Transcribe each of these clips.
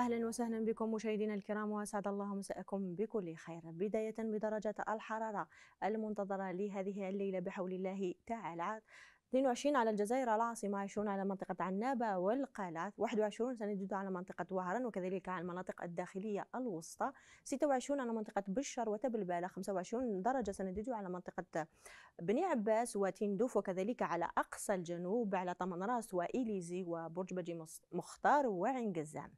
أهلا وسهلا بكم مشاهدينا الكرام وأسعد الله مساءكم بكل خير بداية بدرجة الحرارة المنتظرة لهذه الليلة بحول الله تعالى 22 على الجزائر العاصمة 20 على منطقة عنابة والقالات 21 سنجد على منطقة وهران وكذلك على المناطق الداخلية الوسطى 26 على منطقة بشر وتبلبالة 25 درجة سنجد على منطقة بني عباس وتندوف وكذلك على أقصى الجنوب على طمنراس وإليزي وبرج بجي مختار وعين قزام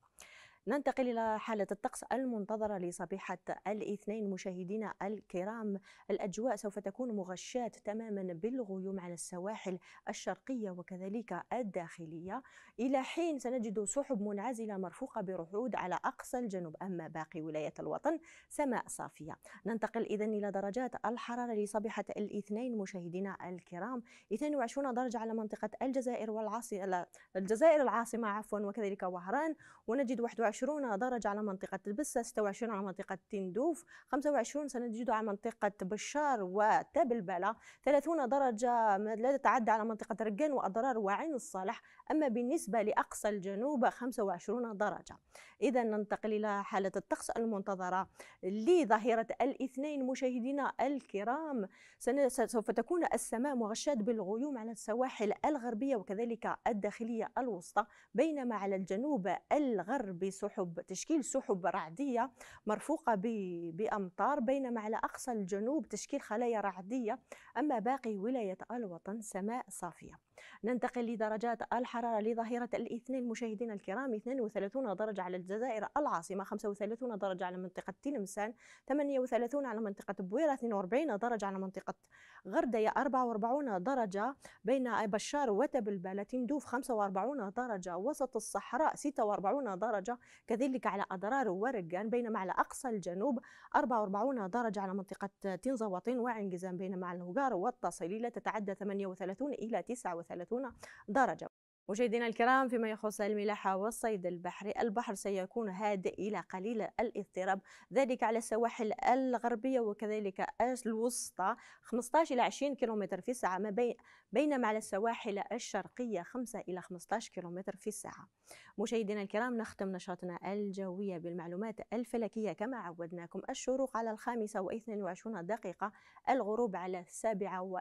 ننتقل إلى حالة الطقس المنتظرة لصبيحة الاثنين مشاهدينا الكرام الأجواء سوف تكون مغشاة تماما بالغيوم على السواحل الشرقية وكذلك الداخلية إلى حين سنجد سحب منعزلة مرفوقة برعود على أقصى الجنوب أما باقي ولايات الوطن سماء صافية ننتقل إذا إلى درجات الحرارة لصبيحة الاثنين مشاهدينا الكرام 22 درجة على منطقة الجزائر والعاصمة الجزائر العاصمة عفوا وكذلك وهران ونجد 21 27 درجة على منطقة البسة 26 على منطقة تندوف 25 سنجد على منطقة بشار وتبلبلة 30 درجة لا تتعدى على منطقة رجان وأضرار وعين الصالح أما بالنسبة لأقصى الجنوب 25 درجة إذا ننتقل إلى حالة الطقس المنتظرة لظهيرة الاثنين مشاهدينا الكرام سوف تكون السماء مغشاة بالغيوم على السواحل الغربية وكذلك الداخلية الوسطى بينما على الجنوب الغربي سحب تشكيل سحب رعدية مرفوقة بأمطار بينما على أقصى الجنوب تشكيل خلايا رعدية أما باقي ولاية الوطن سماء صافية ننتقل لدرجات الحرارة لظاهرة الاثنين مشاهدينا الكرام 32 درجة على الجزائر العاصمة 35 درجة على منطقة تلمسان 38 على منطقة بويرة 42 درجة على منطقة غردية 44 درجة بين بشار وتبلبلة تندوف 45 درجة وسط الصحراء 46 درجة كذلك على أضرار ورقان بينما على أقصى الجنوب 44 درجة على منطقة تنزا وطين وعنجزان بينما على الهجار والتصليلة تتعدى 38 إلى 39 درجة مشاهدينا الكرام فيما يخص الملاحة والصيد البحري البحر سيكون هادئ إلى قليل الاضطراب ذلك على السواحل الغربية وكذلك الوسطى 15 إلى 20 كيلومتر في الساعة ما بين بينما على السواحل الشرقية 5 إلى 15 كيلومتر في الساعة مشاهدينا الكرام نختم نشاطنا الجوية بالمعلومات الفلكية كما عودناكم الشروق على الخامسة واثنين وعشرون دقيقة الغروب على السابعة و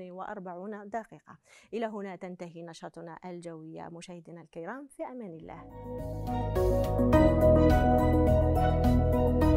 وأربعون دقيقة إلى هنا تنتهي نشاطنا الجوية الجوية مشاهدينا الكرام في أمان الله